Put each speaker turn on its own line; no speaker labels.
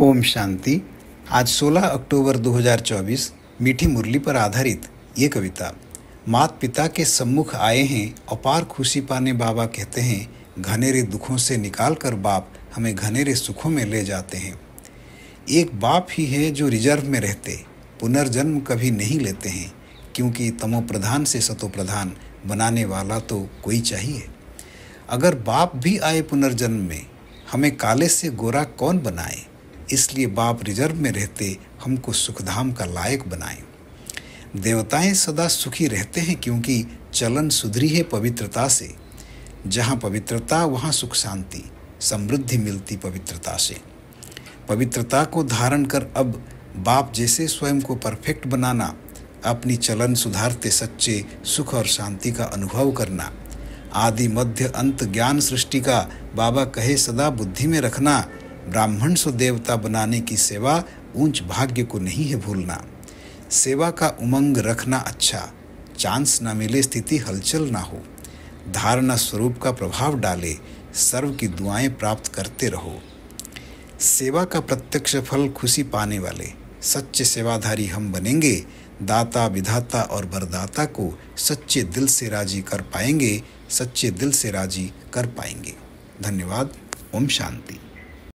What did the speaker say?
ओम शांति आज 16 अक्टूबर 2024 मीठी मुरली पर आधारित ये कविता मात पिता के सम्मुख आए हैं अपार खुशी पाने बाबा कहते हैं घनेरे दुखों से निकाल कर बाप हमें घनेरे सुखों में ले जाते हैं एक बाप ही है जो रिजर्व में रहते पुनर्जन्म कभी नहीं लेते हैं क्योंकि तमो प्रधान से सतो प्रधान बनाने वाला तो कोई चाहिए अगर बाप भी आए पुनर्जन्म में हमें काले से गोरा कौन बनाए इसलिए बाप रिजर्व में रहते हमको सुखधाम का लायक बनाए देवताएं सदा सुखी रहते हैं क्योंकि चलन सुधरी है पवित्रता से जहाँ पवित्रता वहाँ सुख शांति समृद्धि मिलती पवित्रता से पवित्रता को धारण कर अब बाप जैसे स्वयं को परफेक्ट बनाना अपनी चलन सुधारते सच्चे सुख और शांति का अनुभव करना आदि मध्य अंत ज्ञान सृष्टि का बाबा कहे सदा बुद्धि में रखना ब्राह्मण सो देवता बनाने की सेवा ऊंच भाग्य को नहीं है भूलना सेवा का उमंग रखना अच्छा चांस न मिले स्थिति हलचल ना हो धारणा स्वरूप का प्रभाव डाले सर्व की दुआएं प्राप्त करते रहो सेवा का प्रत्यक्ष फल खुशी पाने वाले सच्चे सेवाधारी हम बनेंगे दाता विधाता और बरदाता को सच्चे दिल से राजी कर पाएंगे सच्चे दिल से राजी कर पाएंगे धन्यवाद ओम शांति